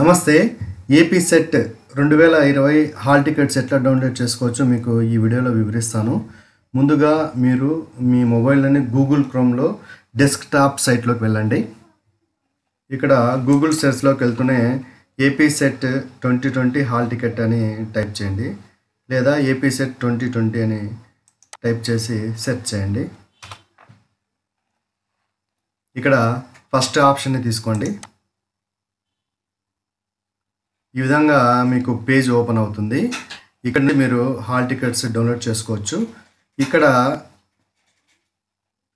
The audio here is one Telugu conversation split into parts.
నమస్తే ఏపీ సెట్ రెండు వేల ఇరవై హాల్ టికెట్స్ ఎట్లా డౌన్లోడ్ చేసుకోవచ్చో మీకు ఈ వీడియోలో వివరిస్తాను ముందుగా మీరు మీ మొబైల్లోని గూగుల్ క్రోమ్లో డెస్క్టాప్ సైట్లోకి వెళ్ళండి ఇక్కడ గూగుల్ సెర్చ్లోకి వెళ్తూనే AP SET twenty twenty hall ticket అని టైప్ చేయండి లేదా ఏపీ సెట్ ట్వంటీ ట్వంటీ అని టైప్ చేసి సెర్చ్ చేయండి ఇక్కడ ఫస్ట్ ఆప్షన్ని తీసుకోండి ఈ విధంగా మీకు పేజ్ ఓపెన్ అవుతుంది ఇక్కడ నుండి మీరు హాల్ టికెట్స్ డౌన్లోడ్ చేసుకోవచ్చు ఇక్కడ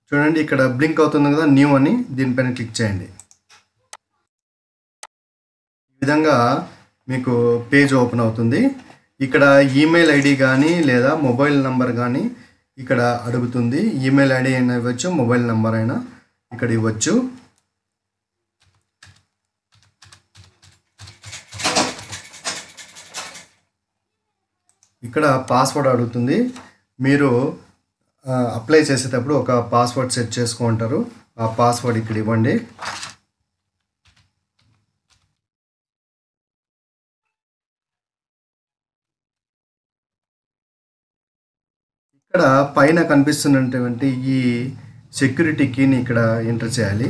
చూడండి ఇక్కడ బ్లింక్ అవుతుంది కదా న్యూ అని దీనిపైన క్లిక్ చేయండి ఈ విధంగా మీకు పేజ్ ఓపెన్ అవుతుంది ఇక్కడ ఈమెయిల్ ఐడి కానీ లేదా మొబైల్ నంబర్ కానీ ఇక్కడ అడుగుతుంది ఈమెయిల్ ఐడి అయినా ఇవ్వచ్చు మొబైల్ నంబర్ అయినా ఇక్కడ ఇవ్వచ్చు ఇక్కడ పాస్వర్డ్ అడుగుతుంది మీరు అప్లై చేసేటప్పుడు ఒక పాస్వర్డ్ సెట్ చేసుకుంటారు ఆ పాస్వర్డ్ ఇక్కడ ఇవ్వండి ఇక్కడ పైన కనిపిస్తున్నటువంటి ఈ సెక్యూరిటీ కీని ఇక్కడ ఎంటర్ చేయాలి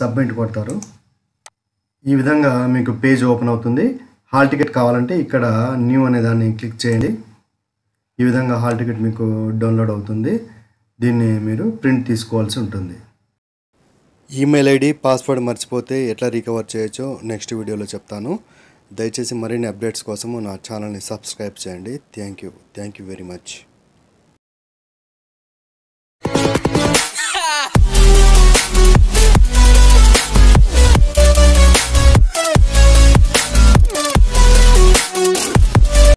సబ్మిట్ కొడతారు ఈ విధంగా మీకు పేజ్ ఓపెన్ అవుతుంది హాల్ టికెట్ కావాలంటే ఇక్కడ న్యూ అనే దాన్ని క్లిక్ చేయండి ఈ విధంగా హాల్ టికెట్ మీకు డౌన్లోడ్ అవుతుంది దీన్ని మీరు ప్రింట్ తీసుకోవాల్సి ఉంటుంది ఈమెయిల్ ఐడి పాస్వర్డ్ మర్చిపోతే ఎట్లా రికవర్ చేయొచ్చో నెక్స్ట్ వీడియోలో చెప్తాను దయచేసి మరిన్ని అప్డేట్స్ కోసము నా ఛానల్ని సబ్స్క్రైబ్ చేయండి thank you thank you very much